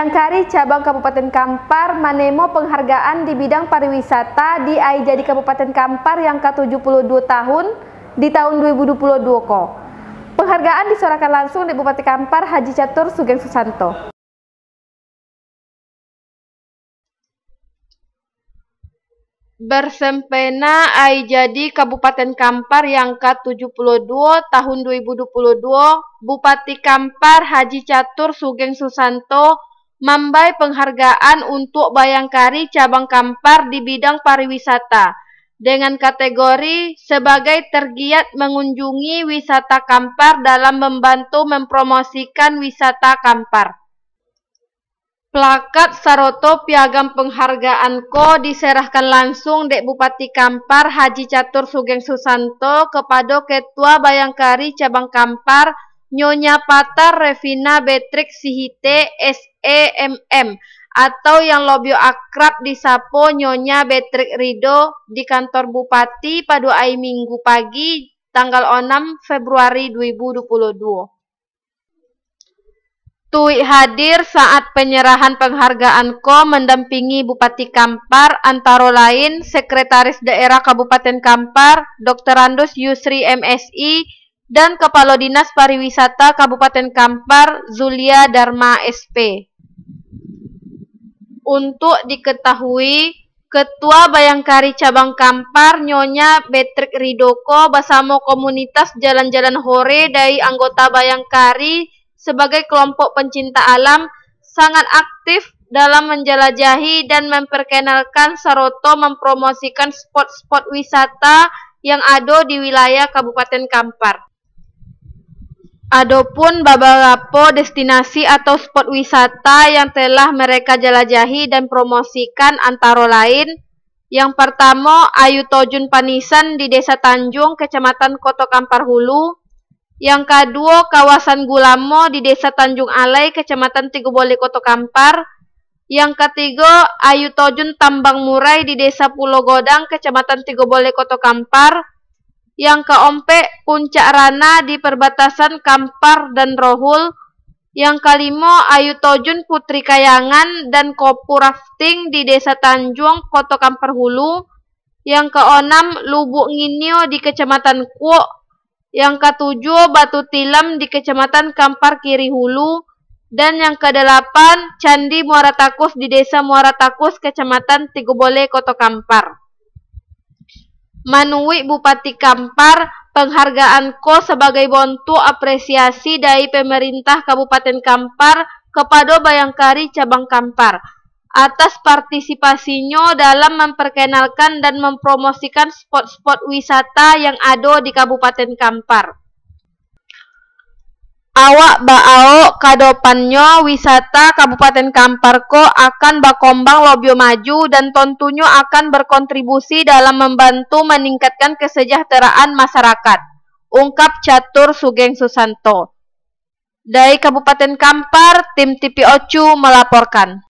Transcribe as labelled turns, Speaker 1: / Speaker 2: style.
Speaker 1: Bayangkari cabang Kabupaten Kampar menemo penghargaan di bidang pariwisata di Aijadi Kabupaten Kampar yang ke-72 tahun di tahun 2022 ko. Penghargaan disorakan langsung di Bupati Kampar Haji Catur Sugeng Susanto. Bersempena Aijadi Kabupaten Kampar yang ke-72 tahun 2022, Bupati Kampar Haji Catur Sugeng Susanto membai penghargaan untuk Bayangkari Cabang Kampar di bidang pariwisata dengan kategori sebagai tergiat mengunjungi wisata Kampar dalam membantu mempromosikan wisata Kampar. Plakat Saroto Piagam Penghargaan Ko diserahkan langsung Dek Bupati Kampar Haji Catur Sugeng Susanto kepada Ketua Bayangkari Cabang Kampar Nyonya Patar Revina Betrik Sihite SEMM atau yang lebih akrab disapo Nyonya Betrik Rido di kantor Bupati pada hari Minggu pagi tanggal 6 Februari 2022. Tui hadir saat penyerahan penghargaan KO mendampingi Bupati Kampar antara lain Sekretaris Daerah Kabupaten Kampar Dr. Andus Yusri MSI dan Kepala Dinas Pariwisata Kabupaten Kampar Zulia Dharma SP. Untuk diketahui, Ketua Bayangkari Cabang Kampar Nyonya Betrik Ridoko bersama komunitas jalan-jalan hore dari anggota Bayangkari sebagai kelompok pencinta alam sangat aktif dalam menjelajahi dan memperkenalkan Saroto mempromosikan spot-spot wisata yang ada di wilayah Kabupaten Kampar. Adapun beberapa destinasi atau spot wisata yang telah mereka jelajahi dan promosikan antara lain yang pertama Ayu Tojun Panisan di Desa Tanjung, Kecamatan Koto Kampar Hulu. Yang kedua kawasan Gulamo di Desa Tanjung Alai, Kecamatan Tigobole Koto Kampar. Yang ketiga Ayu Tojun Tambang Murai di Desa Pulau Godang, Kecamatan Tigobole Koto Kampar yang keompe puncak rana di perbatasan Kampar dan Rohul, yang kelima Ayu Tojun Putri Kayangan dan Kopu Rafting di Desa Tanjung, Kota Kampar Hulu, yang keenam Lubuk Nginio di Kecamatan Kuok, yang ketujuh Batu Tilam di Kecamatan Kampar Kiri Hulu, dan yang kedelapan Candi Muara Takus di Desa Muara Takus, Kecamatan Tigobole, Kota Kampar. Manui Bupati Kampar penghargaan KO sebagai bontu apresiasi dari pemerintah Kabupaten Kampar kepada Bayangkari Cabang Kampar atas partisipasinya dalam memperkenalkan dan mempromosikan spot-spot wisata yang ada di Kabupaten Kampar awak baao kadopannya wisata Kabupaten Kampar Kamparko akan berkembang lobiomaju maju dan tentunya akan berkontribusi dalam membantu meningkatkan kesejahteraan masyarakat. Ungkap Catur Sugeng Susanto. Dari Kabupaten Kampar, tim TV Ocu melaporkan.